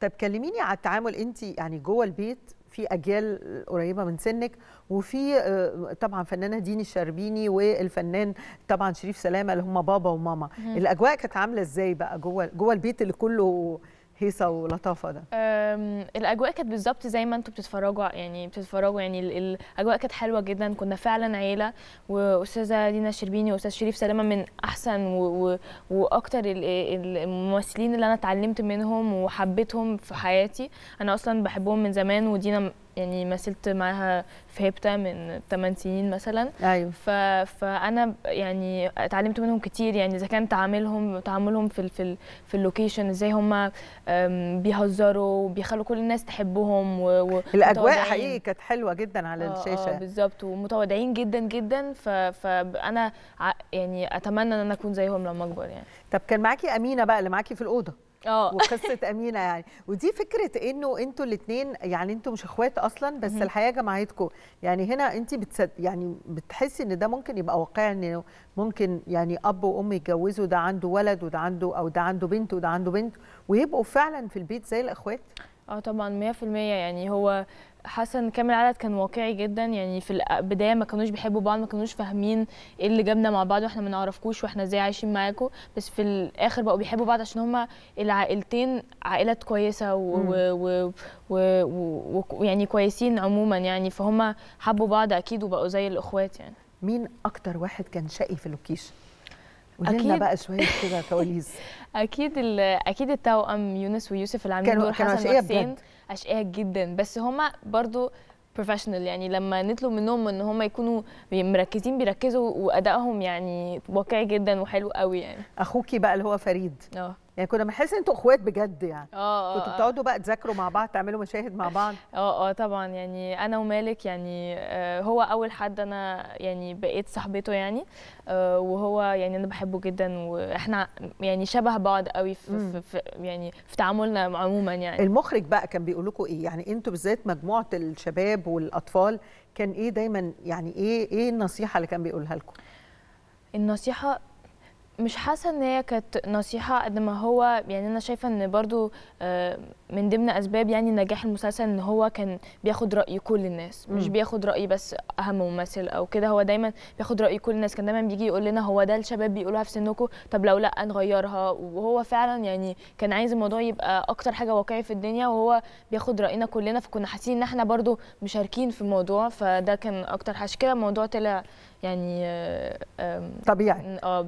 طب كلميني على التعامل انت يعني جوه البيت في اجيال قريبه من سنك وفي آه، طبعا فنانه ديني الشربيني والفنان طبعا شريف سلامه اللي هم بابا وماما الاجواء كانت عامله ازاي بقى جوه جوه البيت اللي كله هيصه ولطافه ده الاجواء كانت بالظبط زي ما انتم بتتفرجوا يعني بتتفرجوا يعني الاجواء كانت حلوه جدا كنا فعلا عيله واستاذه لينا الشربيني واستاذ شريف سلامه من احسن واكتر الممثلين اللي انا اتعلمت منهم وحبيتهم في حياتي انا اصلا بحبهم من زمان ودينا يعني مثلت معاها في هيبتا من 8 سنين مثلا ايوه ف... فانا يعني اتعلمت منهم كتير يعني اذا كان تعاملهم تعاملهم في ال... في ال... في اللوكيشن ازاي هم بيهزروا وبيخلوا كل الناس تحبهم و... و... الاجواء حقيقي كانت حلوه جدا على آه, آه، الشاشه آه بالظبط ومتواضعين جدا جدا ف... فانا يعني اتمنى ان انا اكون زيهم لما اكبر يعني طب كان معاكي امينه بقى اللي معاكي في الاوضه آه. وقصه امينه يعني ودي فكره انه انتوا الاثنين يعني انتوا مش اخوات اصلا بس الحياه جمعتكم يعني هنا انت بتسد يعني بتحسي ان ده ممكن يبقى واقعي انه ممكن يعني اب وام يتجوزوا ده عنده ولد وده عنده او ده عنده بنت وده عنده بنت ويبقوا فعلا في البيت زي الاخوات اه طبعا 100% يعني هو حسن كامل العدد كان واقعي جدا يعني في البدايه ما كانوش بيحبوا بعض ما كانوش فاهمين ايه اللي جابنا مع بعض واحنا ما نعرفكوش واحنا ازاي عايشين معاكم بس في الاخر بقوا بيحبوا بعض عشان هما العائلتين عائلات كويسه ويعني كويسين عموما يعني فهم حبوا بعض اكيد وبقوا زي الاخوات يعني مين اكتر واحد كان شقي في لوكيش قولي بقى شويه كده كواليس اكيد اكيد التوأم يونس ويوسف اللي عاملين دور كانوا حسن وحسين اشقياء جدا بس هما برضو بروفيشنال يعني لما نطلب منهم ان هم يكونوا مركزين بيركزوا وادائهم يعني واقعي جدا وحلو قوي يعني اخوكي بقى اللي هو فريد اه يعني كنا بنحس ان انتوا اخوات بجد يعني آه،, اه اه كنتوا بتقعدوا بقى تذاكروا مع بعض تعملوا مشاهد مع بعض اه اه طبعا يعني انا ومالك يعني آه، هو اول حد انا يعني بقيت صاحبته يعني آه، وهو يعني انا بحبه جدا واحنا يعني شبه بعض قوي في, في, في يعني في تعاملنا عموما يعني المخرج بقى كان بيقول لكم ايه يعني انتوا بالذات مجموعه الشباب والاطفال كان ايه دايما يعني ايه ايه النصيحه اللي كان بيقولها لكم النصيحه مش حاسه ان هي كانت نصيحه قد ما هو يعني انا شايفه ان برضو آه، من ضمن اسباب يعني نجاح المسلسل ان هو كان بياخد راي كل الناس مش بياخد راي بس اهم ممثل او كده هو دايما بياخد راي كل الناس كان دايما بيجي يقول لنا هو ده الشباب بيقولوها في سنكم طب لو لا نغيرها وهو فعلا يعني كان عايز الموضوع يبقى اكتر حاجه واقعي في الدنيا وهو بياخد راينا كلنا فكنا حاسين ان احنا برضو مشاركين في الموضوع فده كان اكتر حاجه كده الموضوع طلع يعني آه، طبيعي اه